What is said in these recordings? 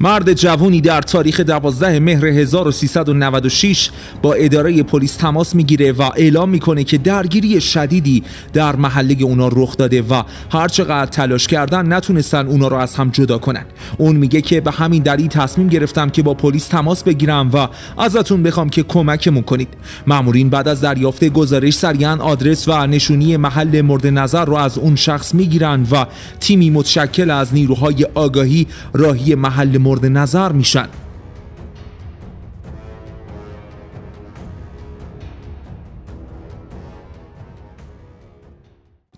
مرد جوونی در تاریخ 12 مهر 1396 با اداره پلیس تماس میگیره و اعلام میکنه که درگیری شدیدی در محله اونا رخ داده و هرچقدر تلاش کردن نتونستن اونا رو از هم جدا کنن اون میگه که به همین دلیل تصمیم گرفتم که با پلیس تماس بگیرم و ازتون بخوام که کمکمون کنید مامورین بعد از دریافت گزارش سریعا آدرس و نشونی محل مورد نظر رو از اون شخص میگیرن و تیمی متشکل از نیروهای آگاهی راهی محل مورد نظر میشن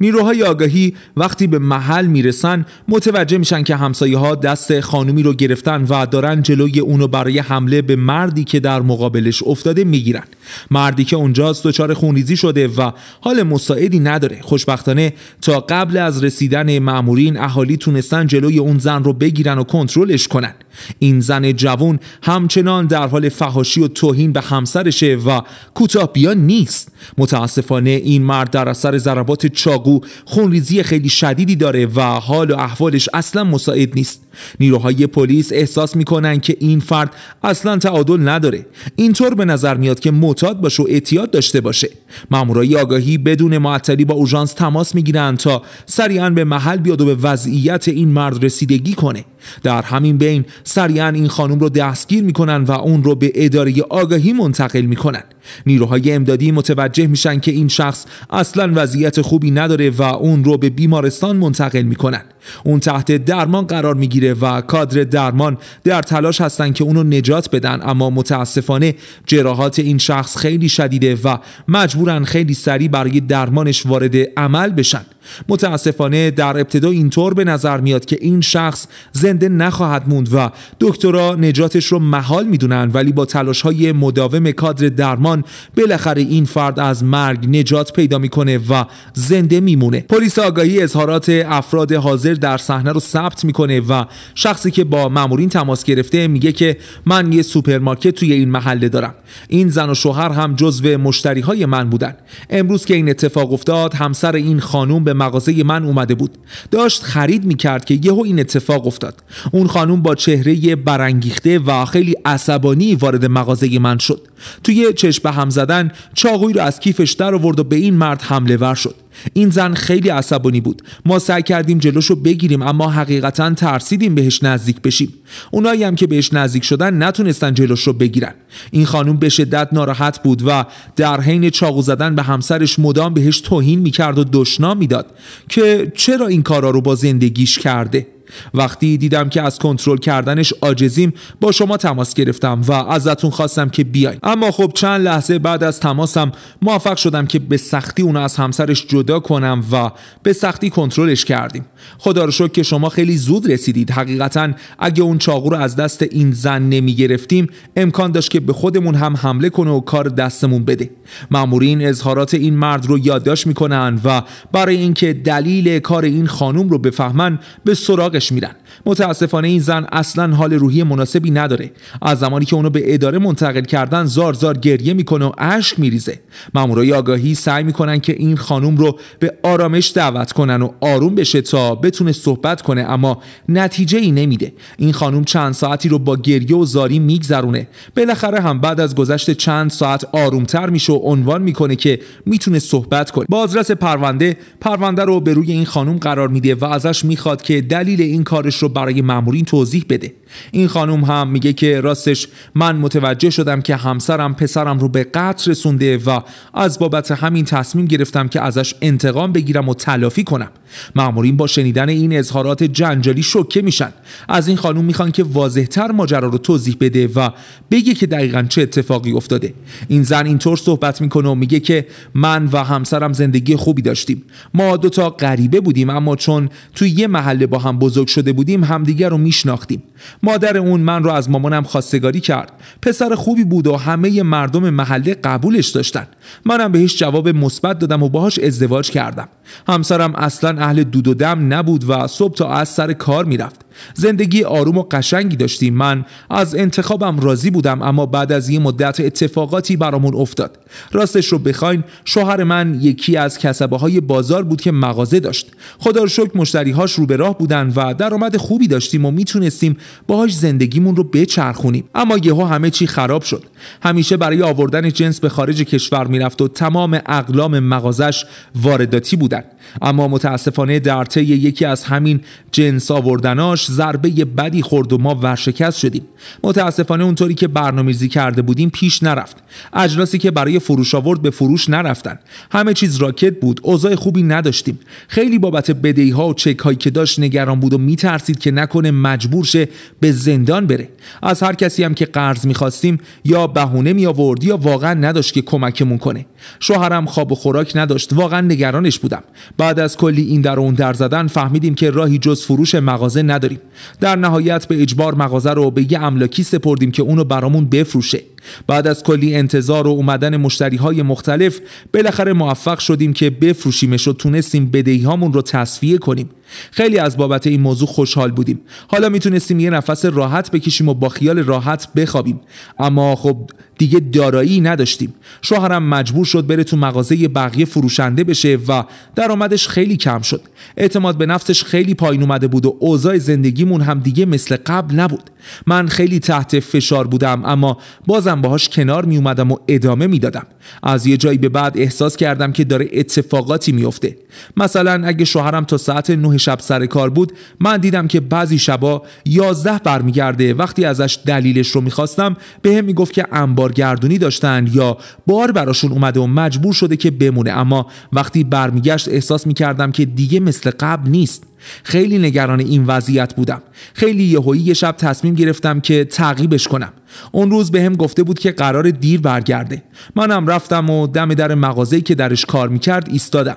نیروهای آگاهی وقتی به محل میرسن متوجه میشن که همسایه ها دست خانومی رو گرفتن و دارن جلوی اونو برای حمله به مردی که در مقابلش افتاده میگیرن مردی که اونجاست دچار خونریزی شده و حال مساعدی نداره خوشبختانه تا قبل از رسیدن مامورین اهالی تونستن جلوی اون زن رو بگیرن و کنترلش کنن این زن جوون همچنان در حال فهاشی و توهین به همسرشه و کوتاه نیست متاسفانه این مرد در اثر ضربات چاقو خونریزی خیلی شدیدی داره و حال و احوالش اصلا مساعد نیست نیروهای پلیس احساس میکنن که این فرد اصلا تعادل نداره اینطور به نظر میاد که معتاد باشه و اعتیاد داشته باشه مامورای آگاهی بدون معطلی با اوژانس تماس میگیرن تا سریعا به محل بیاد و به وضعیت این مرد رسیدگی کنه در همین بین سریعا این خانم رو دستگیر میکنن و اون رو به اداره آگاهی منتقل میکنن نیروهای امدادی متوجه میشن که این شخص اصلا وضعیت خوبی نداره و اون رو به بیمارستان منتقل میکنن اون تحت درمان قرار میگیره و کادر درمان در تلاش هستن که اونو نجات بدن اما متاسفانه جراحات این شخص خیلی شدیده و مجبورن خیلی سریع برای درمانش وارد عمل بشن متاسفانه در ابتدا اینطور به نظر میاد که این شخص زنده نخواهد موند و دکترها نجاتش رو محال میدونن ولی با تلاش های مداوم کادر درمان بالاخره این فرد از مرگ نجات پیدا میکنه و زنده میمونه پلیس آگاهی اظهارات افراد حاضر در صحنه رو ثبت میکنه و شخصی که با مامورین تماس گرفته میگه که من یه سوپرمارکت توی این محله دارم این زن و شوهر هم جزو مشتری های من بودن امروز که این اتفاق افتاد همسر این خانوم به مغازه من اومده بود داشت خرید میکرد که یهو این اتفاق افتاد اون خانوم با چهره برانگیخته و خیلی عصبانی وارد مغازه من شد توی چشم هم زدن چاقوی رو از کیفش در آورد و به این مرد حمله ور شد این زن خیلی عصبانی بود ما سعی کردیم جلوشو بگیریم اما حقیقتا ترسیدیم بهش نزدیک بشیم اونایی هم که بهش نزدیک شدن نتونستن جلوش رو بگیرن این خانم به شدت ناراحت بود و در حین چاقو زدن به همسرش مدام بهش توهین میکرد و دشنا میداد که چرا این کارا رو با زندگیش کرده وقتی دیدم که از کنترل کردنش عاجزیم با شما تماس گرفتم و ازتون خواستم که بیاین اما خب چند لحظه بعد از تماسم موفق شدم که به سختی اونو از همسرش جدا کنم و به سختی کنترلش کردیم خدا رو شکر که شما خیلی زود رسیدید حقیقتا اگه اون چاقو رو از دست این زن نمی گرفتیم امکان داشت که به خودمون هم حمله کنه و کار دستمون بده مامورین اظهارات این مرد رو یادداشت میکنن و برای اینکه دلیل کار این خانم رو بفهمن به سراغ سراغش میرن متاسفانه این زن اصلا حال روحی مناسبی نداره از زمانی که اونو به اداره منتقل کردن زار زار گریه میکنه و اشک میریزه مامورای آگاهی سعی میکنن که این خانم رو به آرامش دعوت کنن و آروم بشه تا بتونه صحبت کنه اما نتیجه ای نمیده این خانم چند ساعتی رو با گریه و زاری میگذرونه بالاخره هم بعد از گذشت چند ساعت آرومتر میشه و عنوان میکنه که میتونه صحبت کنه بازرس پرونده پرونده رو به روی این خانم قرار میده و ازش میخواد که دلیل این کارش رو برای مامورین توضیح بده این خانم هم میگه که راستش من متوجه شدم که همسرم پسرم رو به قتل رسونده و از بابت همین تصمیم گرفتم که ازش انتقام بگیرم و تلافی کنم مامورین با شنیدن این اظهارات جنجالی شوکه میشن از این خانم میخوان که واضحتر ماجرا رو توضیح بده و بگه که دقیقا چه اتفاقی افتاده این زن اینطور صحبت میکنه و میگه که من و همسرم زندگی خوبی داشتیم ما دوتا غریبه بودیم اما چون توی یه محله با هم بزرگ شده بودیم همدیگر رو میشناختیم مادر اون من رو از مامانم خواستگاری کرد پسر خوبی بود و همه مردم محله قبولش داشتن منم بهش جواب مثبت دادم و باهاش ازدواج کردم همسرم اصلا اهل دود و دم نبود و صبح تا از سر کار میرفت زندگی آروم و قشنگی داشتیم من از انتخابم راضی بودم اما بعد از یه مدت اتفاقاتی برامون افتاد راستش رو بخواین شوهر من یکی از کسبه های بازار بود که مغازه داشت خدا رو شکر مشتریهاش رو به راه بودن و درآمد خوبی داشتیم و میتونستیم باهاش زندگیمون رو بچرخونیم اما یهو همه چی خراب شد همیشه برای آوردن جنس به خارج کشور میرفت و تمام اقلام مغازش وارداتی بودند اما متاسفانه در طی یکی از همین جنس آوردناش ضربه بدی خورد و ما ورشکست شدیم متاسفانه اونطوری که برنامه‌ریزی کرده بودیم پیش نرفت اجناسی که برای فروش آورد به فروش نرفتن همه چیز راکت بود اوضاع خوبی نداشتیم خیلی بابت ها و چکهایی که داشت نگران بود و میترسید که نکنه مجبور شه به زندان بره از هر کسی هم که قرض میخواستیم یا بهونه می آورد یا واقعا نداشت که کمکمون کنه شوهرم خواب و خوراک نداشت واقعا نگرانش بودم بعد از کلی این در اون در زدن فهمیدیم که راهی جز فروش مغازه نداریم در نهایت به اجبار مغازه رو به یه املاکی سپردیم که اونو برامون بفروشه بعد از کلی انتظار و اومدن مشتری های مختلف بالاخره موفق شدیم که بفروشیمش و تونستیم بدهی هامون رو تصفیه کنیم خیلی از بابت این موضوع خوشحال بودیم حالا میتونستیم یه نفس راحت بکشیم و با خیال راحت بخوابیم اما خب دیگه دارایی نداشتیم شوهرم مجبور شد بره تو مغازه بقیه فروشنده بشه و درآمدش خیلی کم شد اعتماد به نفسش خیلی پایین اومده بود و اوضاع زندگیمون هم دیگه مثل قبل نبود من خیلی تحت فشار بودم اما بازم باهاش کنار می اومدم و ادامه میدادم از یه جایی به بعد احساس کردم که داره اتفاقاتی میافته. مثلا اگه شوهرم تا ساعت 9 شب سر کار بود من دیدم که بعضی شبا 11 برمیگرده وقتی ازش دلیلش رو میخواستم به میگفت که انبار گردونی داشتن یا بار براشون اومده و مجبور شده که بمونه اما وقتی برمیگشت احساس میکردم که دیگه مثل قبل نیست خیلی نگران این وضعیت بودم خیلی یهویی یه شب تصمیم گرفتم که تعقیبش کنم اون روز به هم گفته بود که قرار دیر برگرده منم رفتم و دم در مغازه‌ای که درش کار میکرد ایستادم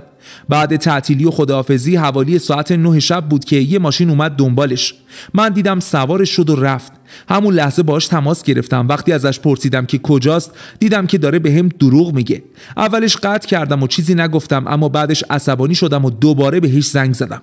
بعد تعطیلی و خداحافظی حوالی ساعت نه شب بود که یه ماشین اومد دنبالش من دیدم سوارش شد و رفت همون لحظه باش تماس گرفتم وقتی ازش پرسیدم که کجاست دیدم که داره به هم دروغ میگه اولش قطع کردم و چیزی نگفتم اما بعدش عصبانی شدم و دوباره بهش زنگ زدم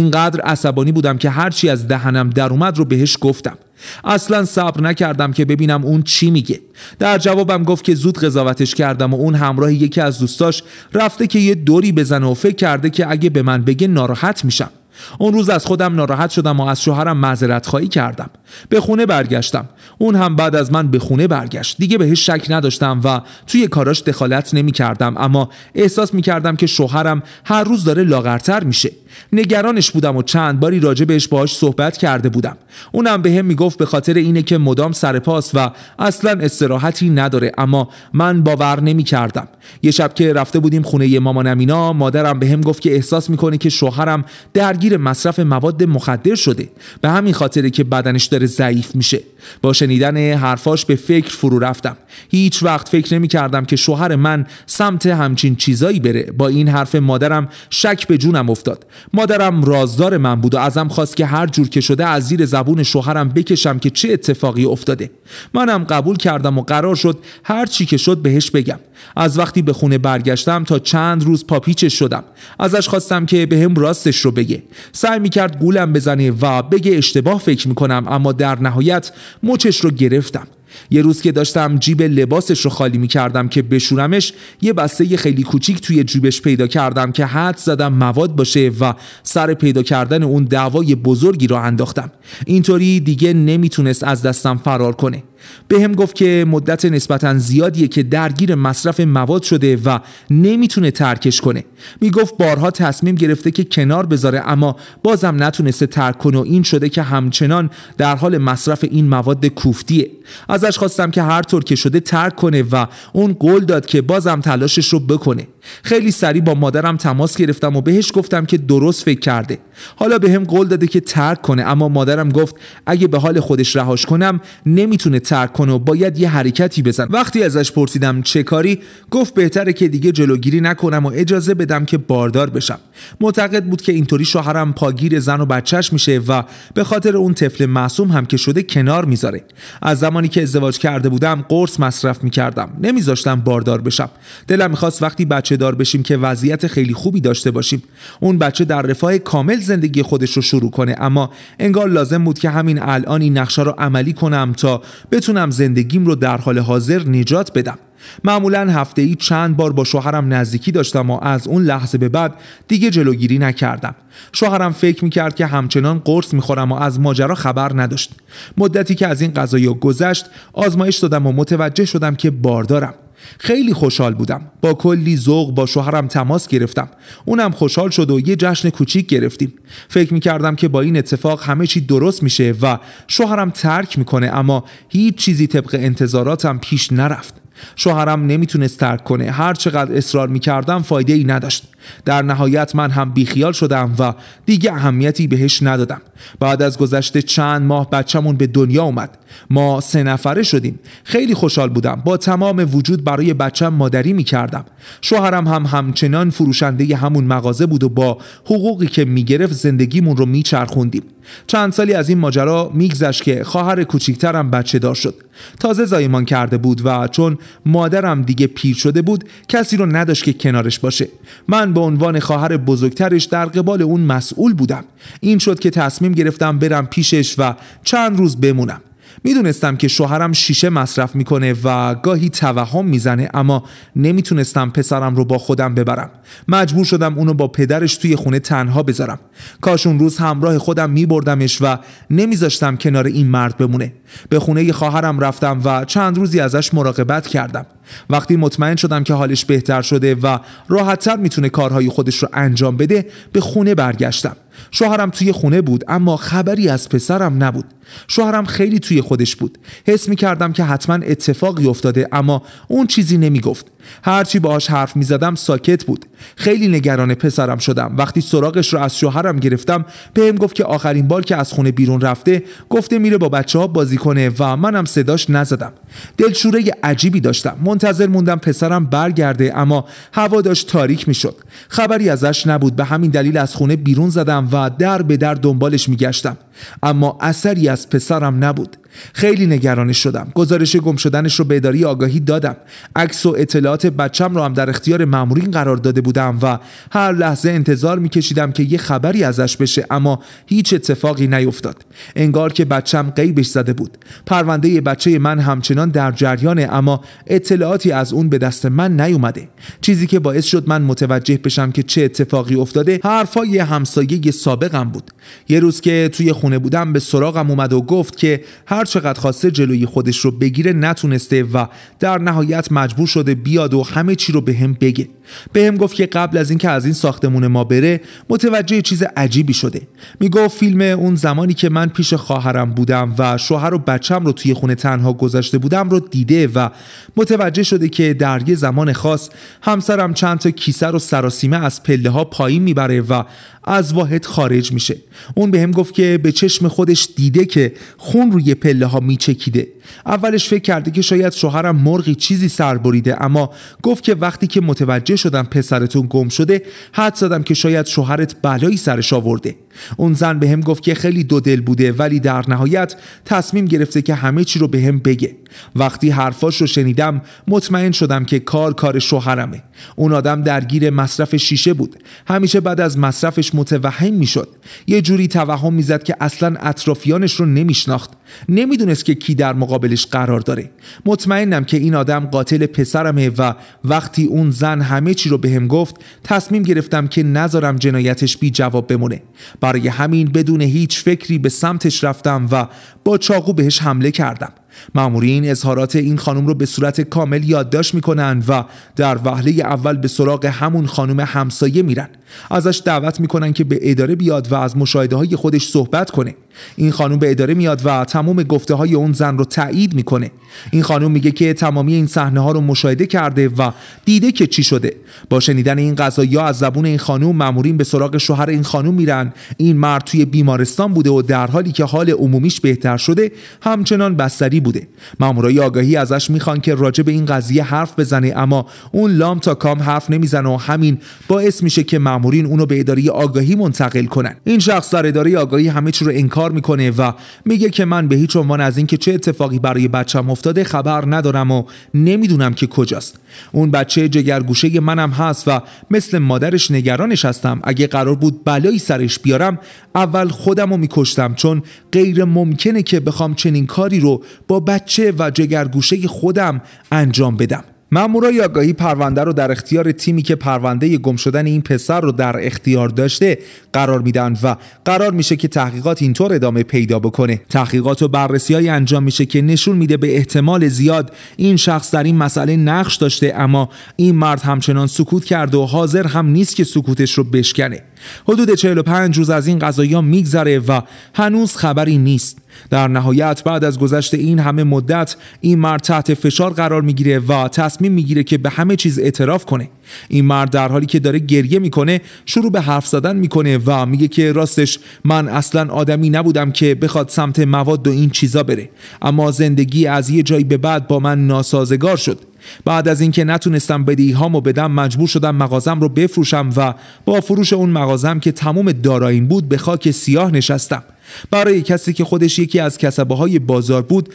اینقدر عصبانی بودم که هرچی از دهنم در اومد رو بهش گفتم اصلا صبر نکردم که ببینم اون چی میگه در جوابم گفت که زود قضاوتش کردم و اون همراه یکی از دوستاش رفته که یه دوری بزنه و فکر کرده که اگه به من بگه ناراحت میشم اون روز از خودم ناراحت شدم و از شوهرم معذرت خواهی کردم به خونه برگشتم اون هم بعد از من به خونه برگشت دیگه بهش شک نداشتم و توی کاراش دخالت نمی کردم اما احساس می کردم که شوهرم هر روز داره لاغرتر میشه نگرانش بودم و چند باری راجع بهش باهاش صحبت کرده بودم اونم بهم به میگفت به خاطر اینه که مدام سر و اصلا استراحتی نداره اما من باور نمیکردم. یه شب که رفته بودیم خونه مامانم اینا مادرم بهم به گفت که احساس میکنه که شوهرم درگیر مصرف مواد مخدر شده به همین خاطره که بدنش داره ضعیف میشه با شنیدن حرفاش به فکر فرو رفتم هیچ وقت فکر نمی که شوهر من سمت همچین چیزایی بره با این حرف مادرم شک به جونم افتاد مادرم رازدار من بود و ازم خواست که هر جور که شده از زیر زبون شوهرم بکشم که چه اتفاقی افتاده منم قبول کردم و قرار شد هر چی که شد بهش بگم از وقتی به خونه برگشتم تا چند روز پاپیچش شدم ازش خواستم که بهم راستش رو بگه سعی میکرد گولم بزنه و بگه اشتباه فکر میکنم اما در نهایت مچش رو گرفتم یه روز که داشتم جیب لباسش رو خالی می کردم که بشورمش یه بسته خیلی کوچیک توی جیبش پیدا کردم که حد زدم مواد باشه و سر پیدا کردن اون دعوای بزرگی رو انداختم اینطوری دیگه نمیتونست از دستم فرار کنه به هم گفت که مدت نسبتا زیادیه که درگیر مصرف مواد شده و نمیتونه ترکش کنه میگفت بارها تصمیم گرفته که کنار بذاره اما بازم نتونسته ترک کنه و این شده که همچنان در حال مصرف این مواد کوفتیه ازش خواستم که هر طور که شده ترک کنه و اون قول داد که بازم تلاشش رو بکنه خیلی سریع با مادرم تماس گرفتم و بهش گفتم که درست فکر کرده حالا به هم قول داده که ترک کنه اما مادرم گفت اگه به حال خودش رهاش کنم نمیتونه ترک کنه و باید یه حرکتی بزن وقتی ازش پرسیدم چه کاری گفت بهتره که دیگه جلوگیری نکنم و اجازه بدم که باردار بشم معتقد بود که اینطوری شوهرم پاگیر زن و بچهش میشه و به خاطر اون طفل معصوم هم که شده کنار میذاره از زمانی که ازدواج کرده بودم قرص مصرف میکردم نمیذاشتم باردار بشم دلم میخواست وقتی بچه بچه دار بشیم که وضعیت خیلی خوبی داشته باشیم اون بچه در رفاه کامل زندگی خودش رو شروع کنه اما انگار لازم بود که همین الان این نقشه رو عملی کنم تا بتونم زندگیم رو در حال حاضر نجات بدم معمولا هفته ای چند بار با شوهرم نزدیکی داشتم و از اون لحظه به بعد دیگه جلوگیری نکردم شوهرم فکر میکرد که همچنان قرص میخورم و از ماجرا خبر نداشت مدتی که از این قضایی گذشت آزمایش دادم و متوجه شدم که باردارم خیلی خوشحال بودم با کلی ذوق با شوهرم تماس گرفتم اونم خوشحال شد و یه جشن کوچیک گرفتیم فکر میکردم که با این اتفاق همه چی درست میشه و شوهرم ترک میکنه اما هیچ چیزی طبق انتظاراتم پیش نرفت شوهرم نمیتونست ترک کنه هر چقدر اصرار میکردم فایده ای نداشت در نهایت من هم بیخیال شدم و دیگه اهمیتی بهش ندادم بعد از گذشته چند ماه بچمون به دنیا اومد ما سه نفره شدیم خیلی خوشحال بودم با تمام وجود برای بچم مادری میکردم شوهرم هم همچنان فروشنده همون مغازه بود و با حقوقی که میگرفت زندگیمون رو میچرخوندیم چند سالی از این ماجرا میگذشت که خواهر کوچیکترم بچه دار شد تازه زایمان کرده بود و چون مادرم دیگه پیر شده بود کسی رو نداشت که کنارش باشه من به عنوان خواهر بزرگترش در قبال اون مسئول بودم این شد که تصمیم گرفتم برم پیشش و چند روز بمونم میدونستم که شوهرم شیشه مصرف میکنه و گاهی توهم میزنه اما نمیتونستم پسرم رو با خودم ببرم مجبور شدم اونو با پدرش توی خونه تنها بذارم کاش اون روز همراه خودم میبردمش و نمیذاشتم کنار این مرد بمونه به خونه خواهرم رفتم و چند روزی ازش مراقبت کردم وقتی مطمئن شدم که حالش بهتر شده و راحتتر میتونه کارهای خودش رو انجام بده به خونه برگشتم شوهرم توی خونه بود اما خبری از پسرم نبود شوهرم خیلی توی خودش بود حس می کردم که حتما اتفاقی افتاده اما اون چیزی نمی گفت هرچی باهاش حرف می زدم ساکت بود خیلی نگران پسرم شدم وقتی سراغش رو از شوهرم گرفتم بهم گفت که آخرین بار که از خونه بیرون رفته گفته میره با بچه ها بازی کنه و منم صداش نزدم دلشوره عجیبی داشتم منتظر موندم پسرم برگرده اما هوا داشت تاریک میشد خبری ازش نبود به همین دلیل از خونه بیرون زدم و در به در دنبالش میگشتم اما اثری از پسرم نبود خیلی نگرانش شدم گزارش گم شدنش رو به اداری آگاهی دادم عکس و اطلاعات بچم رو هم در اختیار مامورین قرار داده بودم و هر لحظه انتظار میکشیدم که یه خبری ازش بشه اما هیچ اتفاقی نیفتاد انگار که بچم غیبش زده بود پرونده بچه من همچنان در جریانه اما اطلاعاتی از اون به دست من نیومده چیزی که باعث شد من متوجه بشم که چه اتفاقی افتاده حرفای همسایه سابقم بود یه روز که توی خونه بودم به سراغم اومد و گفت که هر چقدر خواسته جلوی خودش رو بگیره نتونسته و در نهایت مجبور شده بیاد و همه چی رو به هم بگه به هم گفت که قبل از اینکه از این ساختمون ما بره متوجه چیز عجیبی شده میگفت فیلم اون زمانی که من پیش خواهرم بودم و شوهر و بچم رو توی خونه تنها گذاشته بودم رو دیده و متوجه شده که در یه زمان خاص همسرم چند تا کیسه رو سراسیمه از پله ها پایین میبره و از واحد خارج میشه اون هم گفت که به چشم خودش دیده که خون روی پله ها میچکیده اولش فکر کرده که شاید شوهرم مرغی چیزی سر بریده اما گفت که وقتی که متوجه شدم پسرتون گم شده حد زدم که شاید شوهرت بلایی سرش آورده اون زن به هم گفت که خیلی دو دل بوده ولی در نهایت تصمیم گرفته که همه چی رو به هم بگه وقتی حرفاش رو شنیدم مطمئن شدم که کار کار شوهرمه اون آدم درگیر مصرف شیشه بود همیشه بعد از مصرفش متوهم میشد یه جوری توهم میزد که اصلا اطرافیانش رو نمیشناخت نمیدونست که کی در مقابلش قرار داره مطمئنم که این آدم قاتل پسرمه و وقتی اون زن همه چی رو بهم گفت تصمیم گرفتم که نذارم جنایتش بی جواب بمونه برای همین بدون هیچ فکری به سمتش رفتم و با چاقو بهش حمله کردم مامورین اظهارات این خانم رو به صورت کامل یادداشت میکنن و در وهله اول به سراغ همون خانم همسایه میرن ازش دعوت میکنن که به اداره بیاد و از مشاهده های خودش صحبت کنه این خانم به اداره میاد و تمام گفته های اون زن رو تایید میکنه این خانم میگه که تمامی این صحنه ها رو مشاهده کرده و دیده که چی شده با شنیدن این قضایا از زبون این خانم مامورین به سراغ شوهر این خانم میرن این مرد توی بیمارستان بوده و در حالی که حال عمومیش بهتر شده همچنان بستری بوده مامورای آگاهی ازش میخوان که راجع به این قضیه حرف بزنه اما اون لام تا کام حرف نمیزنه و همین باعث میشه که مامورین اونو به اداره آگاهی منتقل کنن این شخص در اداره آگاهی همه چی رو انکار میکنه و میگه که من به هیچ عنوان از اینکه چه اتفاقی برای بچم افتاده خبر ندارم و نمیدونم که کجاست اون بچه جگرگوشه منم هست و مثل مادرش نگرانش هستم اگه قرار بود بلایی سرش بیارم اول خودم رو میکشتم چون غیر ممکنه که بخوام چنین کاری رو با بچه و جگرگوشه خودم انجام بدم مامورای آگاهی پرونده رو در اختیار تیمی که پرونده گم شدن این پسر رو در اختیار داشته قرار میدن و قرار میشه که تحقیقات اینطور ادامه پیدا بکنه تحقیقات و های انجام میشه که نشون میده به احتمال زیاد این شخص در این مسئله نقش داشته اما این مرد همچنان سکوت کرده و حاضر هم نیست که سکوتش رو بشکنه حدود 45 روز از این قضایی میگذره و هنوز خبری نیست در نهایت بعد از گذشت این همه مدت این مرد تحت فشار قرار میگیره و تصمیم میگیره که به همه چیز اعتراف کنه این مرد در حالی که داره گریه میکنه شروع به حرف زدن میکنه و میگه که راستش من اصلا آدمی نبودم که بخواد سمت مواد و این چیزا بره اما زندگی از یه جایی به بعد با من ناسازگار شد بعد از اینکه نتونستم بدیهامو بدم مجبور شدم مغازم رو بفروشم و با فروش اون مغازم که تمام داراییم بود به خاک سیاه نشستم برای کسی که خودش یکی از کسبه های بازار بود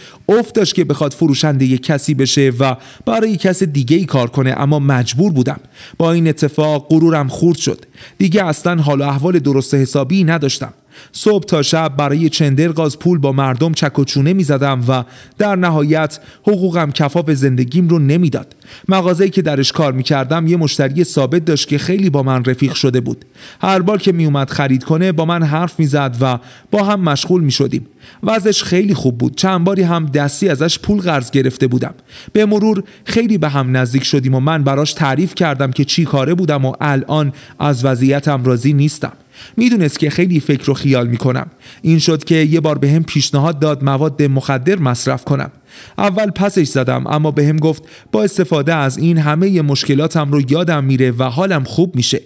داشت که بخواد فروشنده یک کسی بشه و برای کس دیگه ای کار کنه اما مجبور بودم با این اتفاق غرورم خورد شد دیگه اصلا حال و احوال درست حسابی نداشتم صبح تا شب برای چندر پول با مردم چک و چونه می زدم و در نهایت حقوقم کفاف زندگیم رو نمیداد. مغازه‌ای که درش کار می کردم یه مشتری ثابت داشت که خیلی با من رفیق شده بود. هر بار که می اومد خرید کنه با من حرف می زد و با هم مشغول می شدیم. وضعش خیلی خوب بود چند باری هم دستی ازش پول قرض گرفته بودم به مرور خیلی به هم نزدیک شدیم و من براش تعریف کردم که چی کاره بودم و الان از وضعیتم راضی نیستم میدونست که خیلی فکر و خیال میکنم این شد که یه بار به هم پیشنهاد داد مواد مخدر مصرف کنم اول پسش زدم اما به هم گفت با استفاده از این همه مشکلاتم رو یادم میره و حالم خوب میشه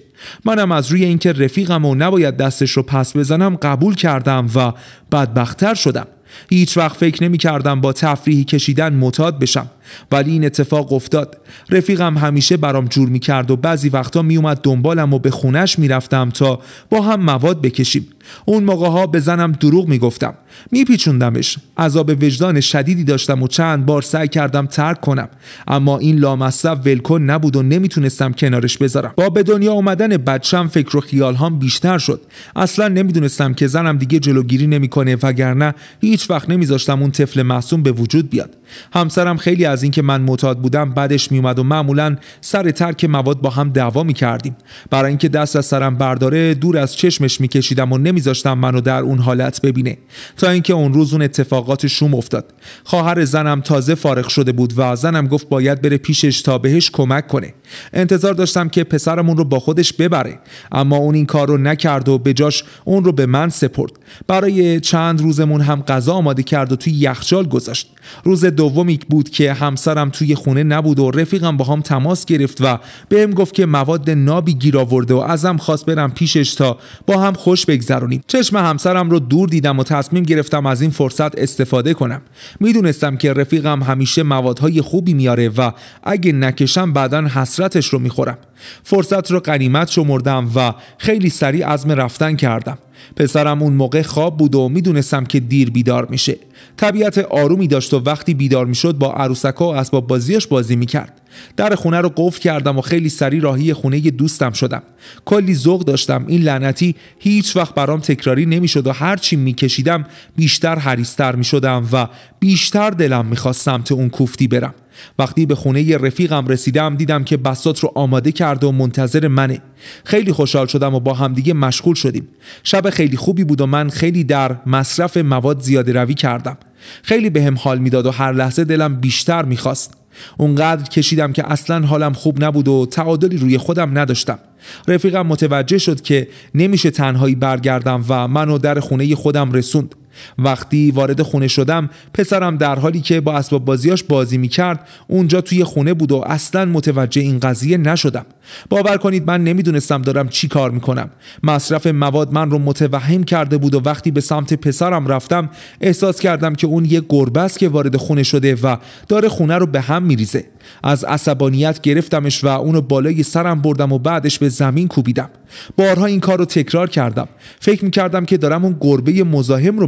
منم از روی اینکه رفیقم و نباید دستش رو پس بزنم قبول کردم و بدبختتر شدم هیچ وقت فکر نمی کردم با تفریحی کشیدن متاد بشم ولی این اتفاق افتاد رفیقم همیشه برام جور میکرد و بعضی وقتا میومد دنبالم و به خونش میرفتم تا با هم مواد بکشیم اون موقع ها به زنم دروغ میگفتم میپیچوندمش عذاب وجدان شدیدی داشتم و چند بار سعی کردم ترک کنم اما این لامصب ولکن نبود و نمیتونستم کنارش بذارم با به دنیا اومدن بچم فکر و خیال هم بیشتر شد اصلا نمیدونستم که زنم دیگه جلوگیری نمیکنه وگرنه هیچ وقت نمیذاشتم اون طفل محصوم به وجود بیاد همسرم خیلی از اینکه من معتاد بودم بعدش میومد و معمولا سر ترک مواد با هم دعوا کردیم برای اینکه دست از سرم برداره دور از چشمش میکشیدم و نمیذاشتم منو در اون حالت ببینه تا اینکه اون روز اون اتفاقات شوم افتاد خواهر زنم تازه فارغ شده بود و زنم گفت باید بره پیشش تا بهش کمک کنه انتظار داشتم که پسرمون رو با خودش ببره اما اون این کار رو نکرد و به جاش اون رو به من سپرد برای چند روزمون هم غذا آماده کرد و توی یخچال گذاشت روز دومی بود که هم همسرم توی خونه نبود و رفیقم با هم تماس گرفت و بهم گفت که مواد نابی گیر آورده و ازم خواست برم پیشش تا با هم خوش بگذرونیم چشم همسرم رو دور دیدم و تصمیم گرفتم از این فرصت استفاده کنم میدونستم که رفیقم همیشه موادهای خوبی میاره و اگه نکشم بعدا حسرتش رو میخورم فرصت رو قنیمت شمردم و خیلی سریع ازم رفتن کردم پسرم اون موقع خواب بود و میدونستم که دیر بیدار میشه طبیعت آرومی داشت و وقتی بیدار میشد با عروسکا و اسباب بازیش بازی میکرد در خونه رو قفل کردم و خیلی سری راهی خونه دوستم شدم کلی ذوق داشتم این لعنتی هیچ وقت برام تکراری نمیشد و هرچی میکشیدم بیشتر حریستر شدم و بیشتر دلم میخواست سمت اون کوفتی برم وقتی به خونه رفیقم رسیدم دیدم که بسات رو آماده کرده و منتظر منه خیلی خوشحال شدم و با همدیگه مشغول شدیم شب خیلی خوبی بود و من خیلی در مصرف مواد زیاده روی کردم خیلی بهم هم حال میداد و هر لحظه دلم بیشتر میخواست اونقدر کشیدم که اصلا حالم خوب نبود و تعادلی روی خودم نداشتم رفیقم متوجه شد که نمیشه تنهایی برگردم و منو در خونه خودم رسوند وقتی وارد خونه شدم پسرم در حالی که با اسباب بازیاش بازی می کرد اونجا توی خونه بود و اصلا متوجه این قضیه نشدم باور کنید من نمیدونستم دارم چی کار کنم مصرف مواد من رو متوهم کرده بود و وقتی به سمت پسرم رفتم احساس کردم که اون یه گربه است که وارد خونه شده و داره خونه رو به هم میریزه از عصبانیت گرفتمش و رو بالای سرم بردم و بعدش به زمین کوبیدم بارها این کار رو تکرار کردم فکر کردم که دارم اون گربه مزاحم رو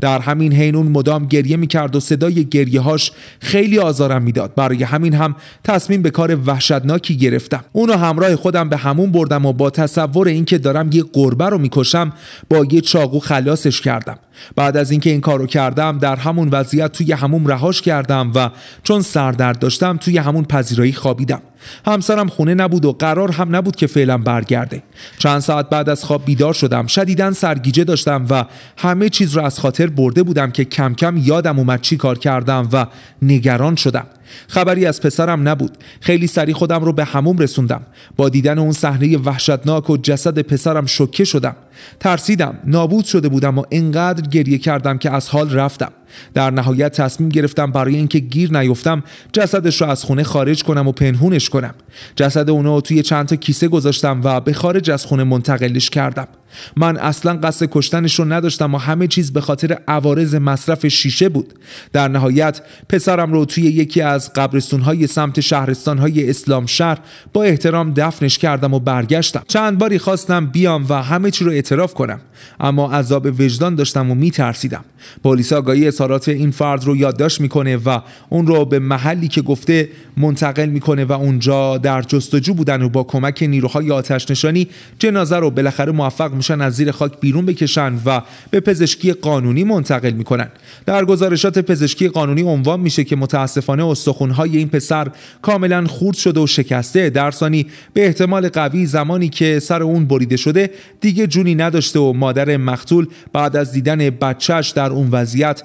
در همین حین اون مدام گریه میکرد و صدای گریه هاش خیلی آزارم میداد برای همین هم تصمیم به کار وحشتناکی گرفتم اونو همراه خودم به همون بردم و با تصور اینکه دارم یه قربه رو میکشم با یه چاقو خلاصش کردم بعد از اینکه این کارو کردم در همون وضعیت توی همون رهاش کردم و چون سردرد داشتم توی همون پذیرایی خوابیدم همسرم خونه نبود و قرار هم نبود که فعلا برگرده چند ساعت بعد از خواب بیدار شدم شدیدا سرگیجه داشتم و همه چیز را از خاطر برده بودم که کم کم یادم اومد چی کار کردم و نگران شدم خبری از پسرم نبود خیلی سری خودم رو به هموم رسوندم با دیدن اون صحنه وحشتناک و جسد پسرم شوکه شدم ترسیدم نابود شده بودم و انقدر گریه کردم که از حال رفتم در نهایت تصمیم گرفتم برای اینکه گیر نیفتم جسدش رو از خونه خارج کنم و پنهونش کنم جسد اونو توی چند تا کیسه گذاشتم و به خارج از خونه منتقلش کردم من اصلا قصد کشتنش رو نداشتم و همه چیز به خاطر عوارض مصرف شیشه بود در نهایت پسرم رو توی یکی از قبرستونهای سمت شهرستانهای اسلام شهر با احترام دفنش کردم و برگشتم چند باری خواستم بیام و همه چی رو اعتراف کنم اما عذاب وجدان داشتم و میترسیدم پلیس آگاهی اظهارات این فرد رو یادداشت میکنه و اون رو به محلی که گفته منتقل میکنه و اونجا در جستجو بودن و با کمک نیروهای آتش جنازه رو بالاخره موفق میشن از زیر خاک بیرون بکشن و به پزشکی قانونی منتقل میکنن در گزارشات پزشکی قانونی عنوان میشه که متاسفانه استخونهای این پسر کاملا خورد شده و شکسته درسانی به احتمال قوی زمانی که سر اون بریده شده دیگه جونی نداشته و مادر مقتول بعد از دیدن بچهش در اون وضعیت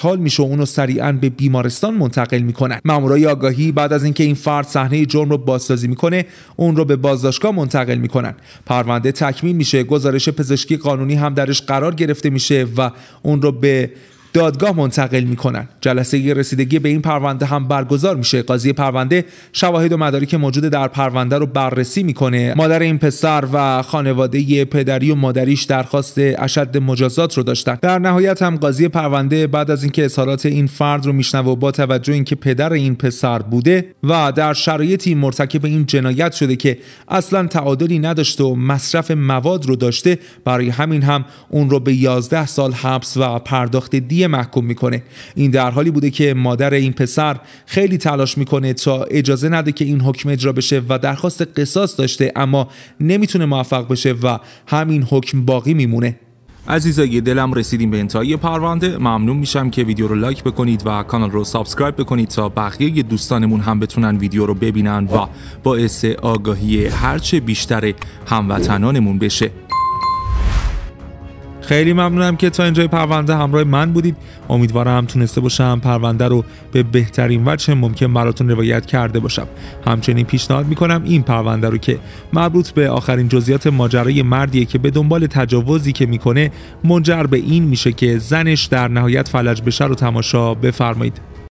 حال میشه و اونو سریعا به بیمارستان منتقل میکنن مامورای آگاهی بعد از اینکه این فرد صحنه جرم رو بازسازی میکنه اون رو به بازداشتگاه منتقل میکنن پرونده تکمیل میشه گزارش گزارش پزشکی قانونی هم درش قرار گرفته میشه و اون رو به دادگاه منتقل میکنن جلسه رسیدگی به این پرونده هم برگزار میشه قاضی پرونده شواهد و مدارک موجود در پرونده رو بررسی میکنه مادر این پسر و خانواده پدری و مادریش درخواست اشد مجازات رو داشتن در نهایت هم قاضی پرونده بعد از اینکه اظهارات این فرد رو میشنوه و با توجه اینکه پدر این پسر بوده و در شرایطی مرتکب این جنایت شده که اصلا تعادلی نداشته و مصرف مواد رو داشته برای همین هم اون رو به 11 سال حبس و پرداخت دی محکوم میکنه این در حالی بوده که مادر این پسر خیلی تلاش میکنه تا اجازه نده که این حکم اجرا بشه و درخواست قصاص داشته اما نمیتونه موفق بشه و همین حکم باقی میمونه عزیزای دلم رسیدیم به انتهای پرونده ممنون میشم که ویدیو رو لایک بکنید و کانال رو سابسکرایب بکنید تا بقیه دوستانمون هم بتونن ویدیو رو ببینن و باعث آگاهی هرچه بیشتر هموطنانمون بشه خیلی ممنونم که تا اینجای پرونده همراه من بودید امیدوارم تونسته باشم پرونده رو به بهترین وجه ممکن براتون روایت کرده باشم همچنین پیشنهاد میکنم این پرونده رو که مربوط به آخرین جزئیات ماجرای مردیه که به دنبال تجاوزی که میکنه منجر به این میشه که زنش در نهایت فلج بشه رو تماشا بفرمایید